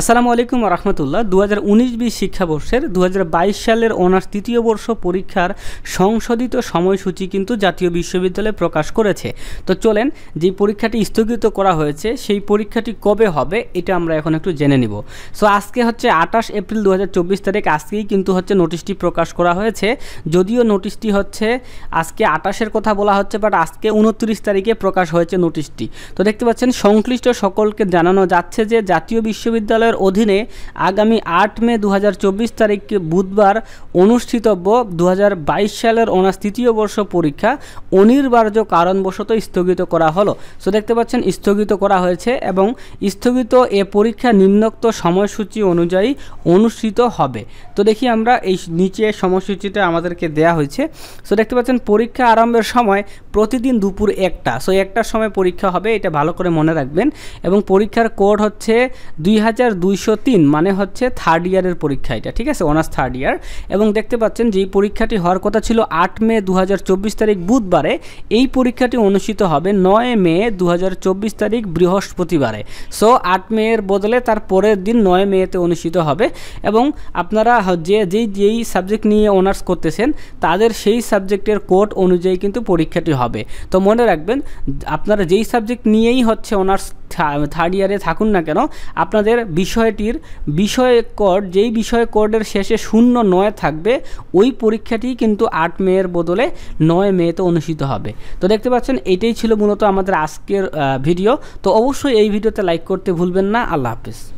আসসালামু আলাইকুম রহমতুল্লাহ দু হাজার উনিশ বিশ শিক্ষাবর্ষের দু সালের অনার্স তৃতীয় বর্ষ পরীক্ষার সংশোধিত সময়সূচি কিন্তু জাতীয় বিশ্ববিদ্যালয়ে প্রকাশ করেছে তো চলেন যে পরীক্ষাটি স্থগিত করা হয়েছে সেই পরীক্ষাটি কবে হবে এটা আমরা এখন একটু জেনে নিব সো আজকে হচ্ছে আঠাশ এপ্রিল দু তারিখ আজকেই কিন্তু হচ্ছে নোটিশটি প্রকাশ করা হয়েছে যদিও নোটিশটি হচ্ছে আজকে আঠাশের কথা বলা হচ্ছে বাট আজকে উনত্রিশ তারিখে প্রকাশ হয়েছে নোটিশটি তো দেখতে পাচ্ছেন সংশ্লিষ্ট সকলকে জানানো যাচ্ছে যে জাতীয় বিশ্ববিদ্যালয় মন্ত্রণালয়ের অধীনে আগামী আট মে দু তারিখ বুধবার অনুষ্ঠিতব্য দু সালের ওনার তৃতীয় বর্ষ পরীক্ষা অনির্বার্য কারণবশত স্থগিত করা হলো সো দেখতে পাচ্ছেন স্থগিত করা হয়েছে এবং স্থগিত এ পরীক্ষা নিম্নোক্ত সময়সূচি অনুযায়ী অনুষ্ঠিত হবে তো দেখি আমরা এই নিচে সময়সূচিটা আমাদেরকে দেয়া হয়েছে সো দেখতে পাচ্ছেন পরীক্ষা আরম্ভের সময় প্রতিদিন দুপুর একটা সো একটার সময় পরীক্ষা হবে এটা ভালো করে মনে রাখবেন এবং পরীক্ষার কোড হচ্ছে দুই হাজার দুইশো তিন মানে হচ্ছে থার্ড ইয়ারের পরীক্ষা এটা ঠিক আছে অনার্স থার্ড ইয়ার এবং দেখতে পাচ্ছেন যে এই পরীক্ষাটি হওয়ার কথা ছিল আট মে দু তারিখ বুধবারে এই পরীক্ষাটি অনুষ্ঠিত হবে নয় মে দু তারিখ বৃহস্পতিবারে সো আট মেয়ের বদলে তার পরের দিন নয় মেতে অনুষ্ঠিত হবে এবং আপনারা যে যেই যেই সাবজেক্ট নিয়ে অনার্স করতেছেন তাদের সেই সাবজেক্টের কোড অনুযায়ী কিন্তু পরীক্ষাটি হবে তো মনে রাখবেন আপনারা যেই সাবজেক্ট নিয়েই হচ্ছে অনার্স থার্ড ইয়ারে থাকুন না কেন আপনাদের বিষয়টির বিষয় কোড যেই বিষয় কোডের শেষে শূন্য নয় থাকবে ওই পরীক্ষাটি কিন্তু আট মেয়ের বদলে নয় মেতে অনুষ্ঠিত হবে তো দেখতে পাচ্ছেন এটাই ছিল মূলত আমাদের আজকের ভিডিও তো অবশ্যই এই ভিডিওতে লাইক করতে ভুলবেন না আল্লাহ হাফিজ